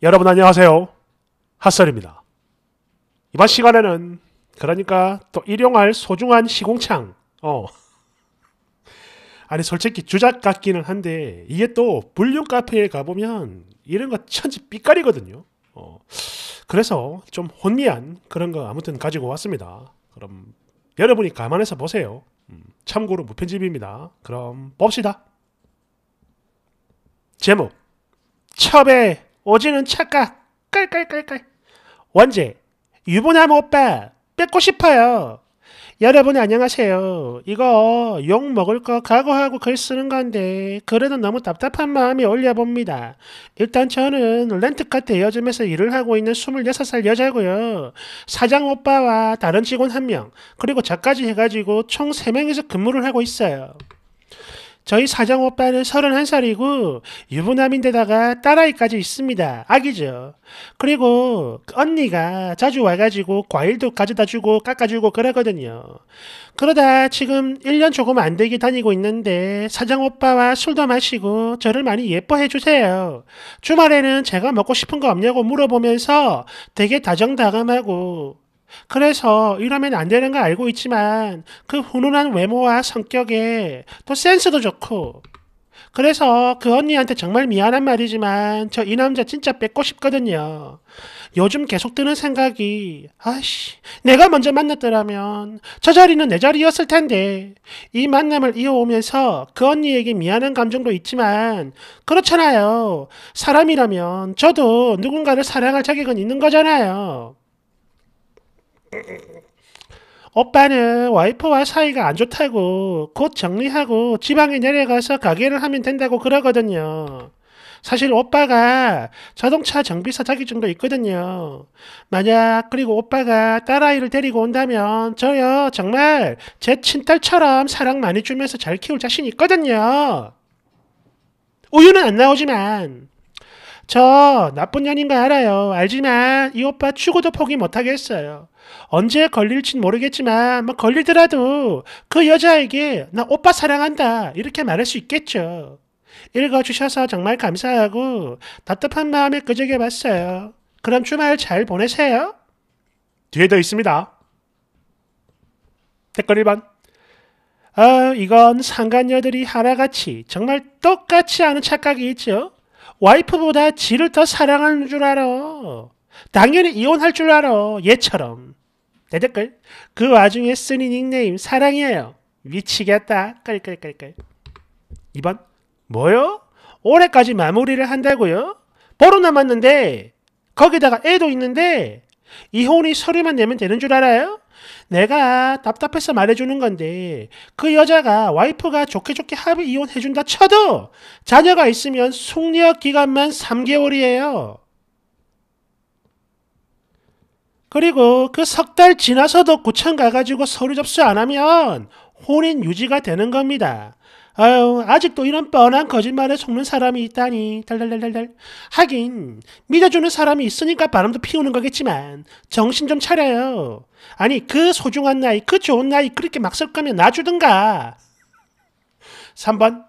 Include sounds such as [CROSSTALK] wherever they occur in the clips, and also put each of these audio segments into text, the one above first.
여러분 안녕하세요. 핫설입니다. 이번 시간에는 그러니까 또 일용할 소중한 시공창 어 아니 솔직히 주작 같기는 한데 이게 또 불륜 카페에 가보면 이런 거 천지 빛깔이거든요어 그래서 좀 혼미한 그런 거 아무튼 가지고 왔습니다. 그럼 여러분이 감안해서 보세요. 음, 참고로 무편집입니다. 그럼 봅시다. 제목 첩의 오지는 착각 깔깔깔깔 원재 유부남 오빠 뺏고 싶어요 여러분 안녕하세요 이거 욕 먹을 거 각오하고 글 쓰는 건데 그래도 너무 답답한 마음이 올려봅니다 일단 저는 렌트카 대여점에서 일을 하고 있는 26살 여자고요 사장 오빠와 다른 직원 한명 그리고 저까지 해가지고 총 3명이서 근무를 하고 있어요 저희 사장 오빠는 31살이고 유부남인데다가 딸아이까지 있습니다. 아기죠. 그리고 언니가 자주 와가지고 과일도 가져다주고 깎아주고 그러거든요. 그러다 지금 1년 조금 안 되게 다니고 있는데 사장 오빠와 술도 마시고 저를 많이 예뻐해 주세요. 주말에는 제가 먹고 싶은 거 없냐고 물어보면서 되게 다정다감하고 그래서 이러면 안 되는 거 알고 있지만 그 훈훈한 외모와 성격에 또 센스도 좋고 그래서 그 언니한테 정말 미안한 말이지만 저 이 남자 진짜 뺏고 싶거든요. 요즘 계속 드는 생각이 아씨 내가 먼저 만났더라면 저 자리는 내 자리였을 텐데 이 만남을 이어오면서 그 언니에게 미안한 감정도 있지만 그렇잖아요. 사람이라면 저도 누군가를 사랑할 자격은 있는 거잖아요. 오빠는 와이프와 사이가 안 좋다고 곧 정리하고 지방에 내려가서 가게를 하면 된다고 그러거든요. 사실 오빠가 자동차 정비사 자격증도 있거든요. 만약 그리고 오빠가 딸아이를 데리고 온다면 저요 정말 제 친딸처럼 사랑 많이 주면서 잘 키울 자신 있거든요. 우유는 안 나오지만 저 나쁜 년인 거 알아요. 알지만 이 오빠 축구도 포기 못하겠어요. 언제 걸릴진 모르겠지만 뭐 걸리더라도 그 여자에게 나 오빠 사랑한다 이렇게 말할 수 있겠죠. 읽어주셔서 정말 감사하고 답답한 마음에 끄적여 봤어요. 그럼 주말 잘 보내세요. 뒤에 더 있습니다. 댓글 1번 아, 이건 상간녀들이 하나같이 정말 똑같이 하는 착각이 있죠. 와이프보다 지를 더 사랑하는 줄 알아. 당연히 이혼할 줄 알아. 얘처럼. 내 댓글. 그 와중에 쓰니 닉네임 사랑해요 미치겠다. 깔깔깔깔. 2번. 뭐요? 올해까지 마무리를 한다고요? 보름 남았는데 거기다가 애도 있는데 이혼이 서류만 내면 되는 줄 알아요? 내가 답답해서 말해주는 건데 그 여자가 와이프가 좋게 좋게 합의 이혼해준다 쳐도 자녀가 있으면 숙력 기간만 3개월이에요. 그리고 그 석 달 지나서도 구청 가가지고 서류 접수 안 하면 혼인 유지가 되는 겁니다. 아유, 아직도 이런 뻔한 거짓말에 속는 사람이 있다니. 달달달달달. 하긴, 믿어주는 사람이 있으니까 바람도 피우는 거겠지만, 정신 좀 차려요. 아니, 그 소중한 나이, 그 좋은 나이 그렇게 막 쓸 거면 놔주든가. 3번.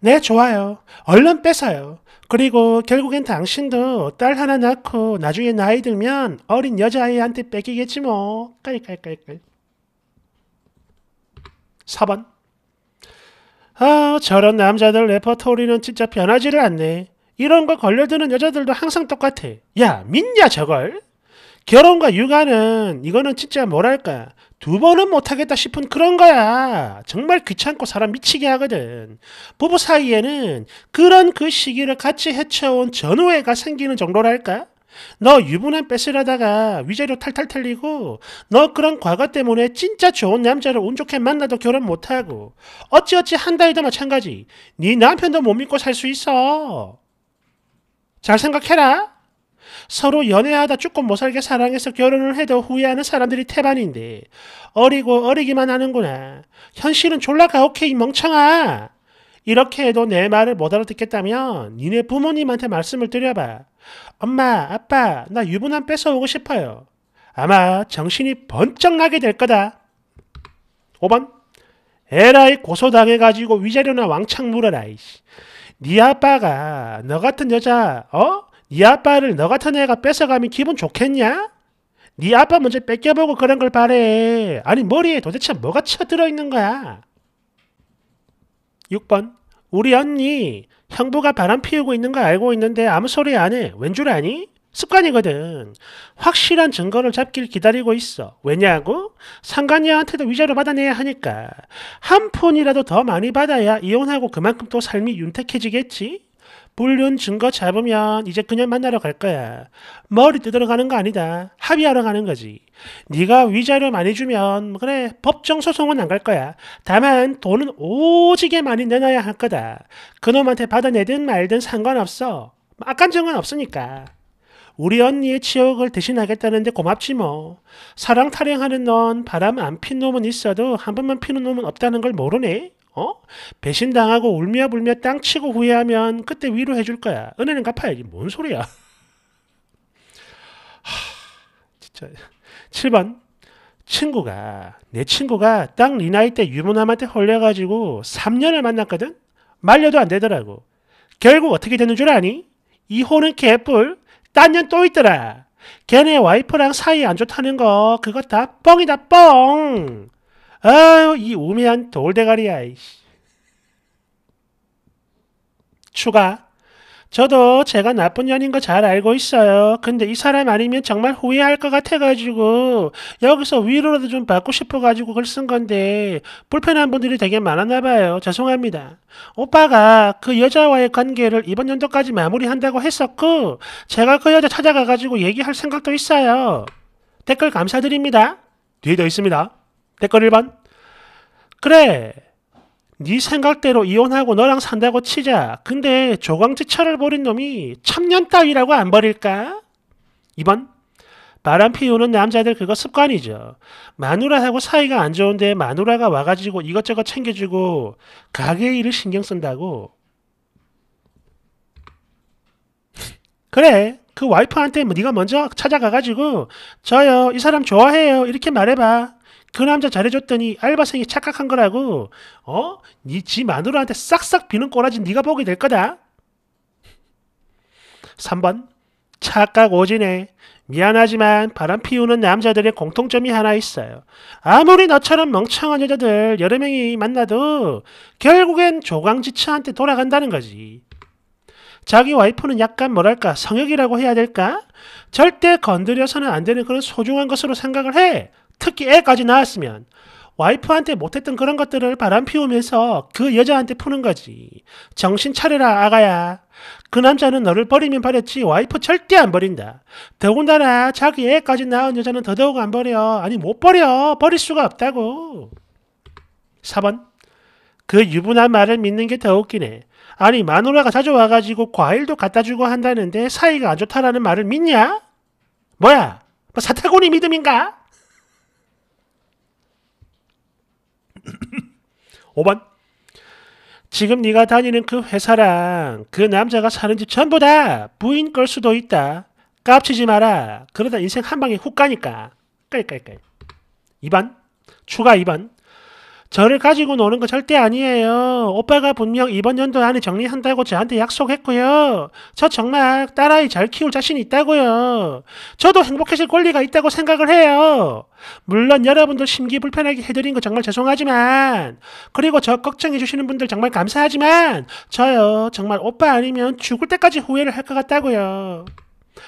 네, 좋아요. 얼른 뺏어요. 그리고 결국엔 당신도 딸 하나 낳고 나중에 나이 들면 어린 여자아이한테 뺏기겠지 뭐. 깔깔깔깔. 4번. 아 저런 남자들 레퍼토리는 진짜 변하지를 않네. 이런 거 걸려드는 여자들도 항상 똑같아. 야 믿냐 저걸? 결혼과 육아는 이거는 진짜 뭐랄까 두 번은 못하겠다 싶은 그런 거야. 정말 귀찮고 사람 미치게 하거든. 부부 사이에는 그런 그 시기를 같이 헤쳐온 전우애가 생기는 정도랄까? 너 유부남 뺏으려다가 위자료 탈탈 털리고 너 그런 과거 때문에 진짜 좋은 남자를 운 좋게 만나도 결혼 못하고 어찌어찌 한다 해도 마찬가지 네 남편도 못 믿고 살 수 있어 잘 생각해라 서로 연애하다 조금 못살게 사랑해서 결혼을 해도 후회하는 사람들이 태반인데 어리고 어리기만 하는구나 현실은 졸라 가혹해 이 멍청아 이렇게 해도 내 말을 못 알아듣겠다면 니네 부모님한테 말씀을 드려봐 엄마, 아빠, 나 유부남 뺏어오고 싶어요. 아마 정신이 번쩍 나게 될 거다. 5번. 에라이 고소당해가지고 위자료나 왕창 물어라. 이씨. 네 아빠가 너 같은 여자, 어? 네 아빠를 너 같은 애가 뺏어가면 기분 좋겠냐? 네 아빠 먼저 뺏겨보고 그런 걸 바래. 아니 머리에 도대체 뭐가 쳐들어 있는 거야? 6번. 우리 언니 형부가 바람 피우고 있는 거 알고 있는데 아무 소리 안 해. 왠 줄 아니? 습관이거든. 확실한 증거를 잡길 기다리고 있어. 왜냐고? 상관이한테도 위자료 받아내야 하니까. 한 푼이라도 더 많이 받아야 이혼하고 그만큼 또 삶이 윤택해지겠지? 불륜 증거 잡으면 이제 그냥 만나러 갈 거야. 머리 뜯으러 가는 거 아니다. 합의하러 가는 거지. 네가 위자료 많이 주면 그래 법정 소송은 안 갈 거야. 다만 돈은 오지게 많이 내놔야 할 거다. 그놈한테 받아내든 말든 상관없어. 아깐 정은 없으니까. 우리 언니의 치욕을 대신하겠다는데 고맙지 뭐. 사랑 타령하는넌 바람 안 핀 놈은 있어도 한 번만 피는 놈은 없다는 걸 모르네? 어? 배신당하고 울며 불며 땅치고 후회하면 그때 위로해 줄 거야. 은혜는 갚아야지. 뭔 소리야. [LAUGHS] 하, 진짜. 7번. 친구가, 내 친구가 땅리 나이 때 유부남한테 홀려가지고 3년을 만났거든? 말려도 안 되더라고. 결국 어떻게 되는 줄 아니? 이혼은 개뿔, 딴년 또 있더라. 걔네 와이프랑 사이 안 좋다는 거, 그거 다 뻥이다, 뻥! 아유 이 우매한 돌대가리야. 이씨. 추가 저도 제가 나쁜 년인 거 잘 알고 있어요. 근데 이 사람 아니면 정말 후회할 것 같아가지고 여기서 위로라도 좀 받고 싶어가지고 글 쓴 건데 불편한 분들이 되게 많았나 봐요. 죄송합니다. 오빠가 그 여자와의 관계를 이번 연도까지 마무리한다고 했었고 제가 그 여자 찾아가가지고 얘기할 생각도 있어요. 댓글 감사드립니다. 뒤에 더 있습니다. 댓글 1번. 그래. 네 생각대로 이혼하고 너랑 산다고 치자. 근데 조광지 철을 버린 놈이 참년 따위라고 안 버릴까? 2번. 바람 피우는 남자들 그거 습관이죠. 마누라하고 사이가 안 좋은데 마누라가 와가지고 이것저것 챙겨주고 가게 일을 신경 쓴다고. 그래 그 와이프한테 네가 먼저 찾아가가지고 저요 이 사람 좋아해요 이렇게 말해봐. 그 남자 잘해줬더니 알바생이 착각한 거라고 어? 니 지 마누라한테 싹싹 비는 꼬라진 네가 보게 될 거다. 3번 착각 오지네. 미안하지만 바람 피우는 남자들의 공통점이 하나 있어요. 아무리 너처럼 멍청한 여자들 여러 명이 만나도 결국엔 조강지처한테 돌아간다는 거지. 자기 와이프는 약간 뭐랄까 성역이라고 해야 될까? 절대 건드려서는 안 되는 그런 소중한 것으로 생각을 해. 특히 애까지 낳았으면 와이프한테 못했던 그런 것들을 바람 피우면서 그 여자한테 푸는 거지. 정신 차려라, 아가야. 그 남자는 너를 버리면 버렸지, 와이프 절대 안 버린다. 더군다나 자기 애까지 낳은 여자는 더더욱 안 버려. 아니, 못 버려. 버릴 수가 없다고. 4번. 그 유부남 말을 믿는 게 더 웃기네. 아니, 마누라가 자주 와가지고 과일도 갖다 주고 한다는데 사이가 안 좋다라는 말을 믿냐? 뭐야? 뭐 사타구니 믿음인가? 5번 [CLEARS THROAT] 지금 네가 다니는 그 회사랑 그 남자가 사는 집 전부 다 부인 걸 수도 있다. 깝치지 마라. 그러다 인생 한 방에 훅 가니까. 까이까이까이. 2번. 추가 2번. 저를 가지고 노는 거 절대 아니에요. 오빠가 분명 이번 연도 안에 정리한다고 저한테 약속했고요. 저 정말 딸아이 잘 키울 자신 있다고요. 저도 행복해질 권리가 있다고 생각을 해요. 물론 여러분들 심기 불편하게 해드린 거 정말 죄송하지만 그리고 저 걱정해주시는 분들 정말 감사하지만 저요 정말 오빠 아니면 죽을 때까지 후회를 할 것 같다고요.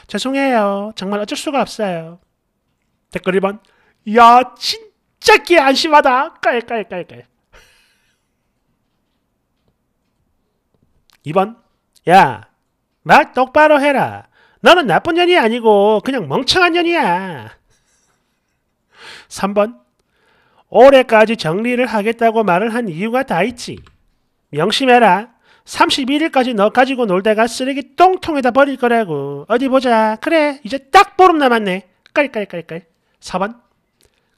죄송해요. 정말 어쩔 수가 없어요. 댓글 1번 야 진. 짧게 안심하다. 깔깔깔깔. 2번. 야, 말 똑바로 해라. 너는 나쁜 년이 아니고 그냥 멍청한 년이야. 3번. 올해까지 정리를 하겠다고 말을 한 이유가 다 있지. 명심해라. 31일까지 너 가지고 놀다가 쓰레기 똥통에다 버릴 거라고. 어디 보자. 그래, 이제 딱 보름 남았네. 깔깔깔깔. 4번.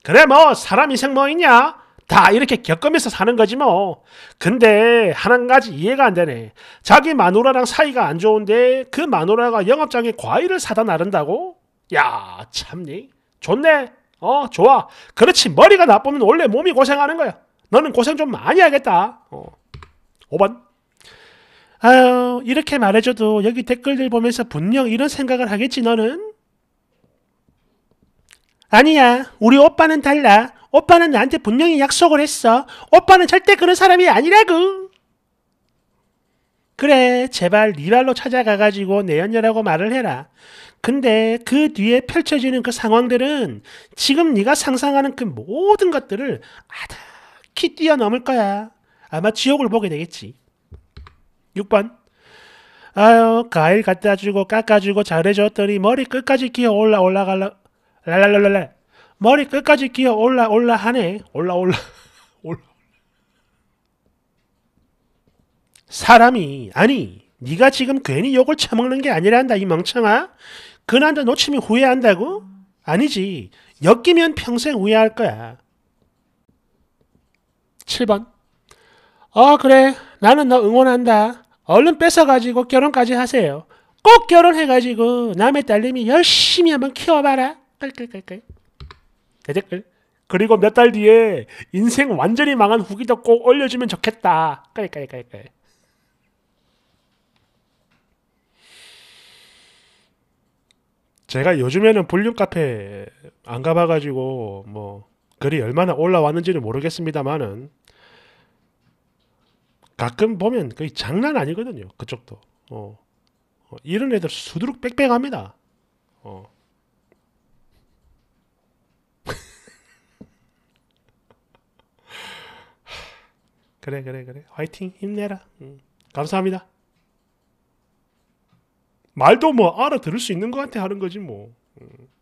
그래 뭐 사람 인생 뭐 있냐? 다 이렇게 겪으면서 사는 거지 뭐. 근데 하나 가지 이해가 안 되네. 자기 마누라랑 사이가 안 좋은데 그 마누라가 영업장에 과일을 사다 나른다고? 야 참니 좋네. 어 좋아. 그렇지 머리가 나쁘면 원래 몸이 고생하는 거야. 너는 고생 좀 많이 하겠다. 어. 5번. 아유 이렇게 말해줘도 여기 댓글들 보면서 분명 이런 생각을 하겠지 너는? 아니야. 우리 오빠는 달라. 오빠는 나한테 분명히 약속을 했어. 오빠는 절대 그런 사람이 아니라고. 그래, 제발 네 발로 찾아가가지고 내연녀라고 말을 해라. 근데 그 뒤에 펼쳐지는 그 상황들은 지금 네가 상상하는 그 모든 것들을 아득히 뛰어넘을 거야. 아마 지옥을 보게 되겠지. 6번. 아유, 과일 갖다 주고 깎아주고 잘해줬더니 머리 끝까지 기어 올라 올라가려 랄랄랄랄 머리 끝까지 기어 올라 올라 하네 올라 [LAUGHS] 올라 올라 사람이 아니 네가 지금 괜히 욕을 처먹는 게 아니란다 이 멍청아 그나다 놓치면 후회한다고? 아니지 엮이면 평생 후회할 거야 7번 어 그래 나는 너 응원한다 얼른 뺏어가지고 결혼까지 하세요 꼭 결혼해가지고 남의 딸님이 열심히 한번 키워봐라 깔깔깔깔. 대댓글. 그리고 몇 달 뒤에 인생 완전히 망한 후기도 꼭 올려주면 좋겠다. 깔깔깔깔. 제가 요즘에는 볼륨 카페 안 가봐가지고 뭐 글이 얼마나 올라왔는지는 모르겠습니다만은 가끔 보면 거의 장난 아니거든요. 그쪽도. 어, 어 이런 애들 수두룩 빽빽합니다. 어. 그래 그래 그래 화이팅 힘내라 음, 감사합니다 말도 뭐 알아들을 수 있는 것 같아 하는 거지 뭐 음.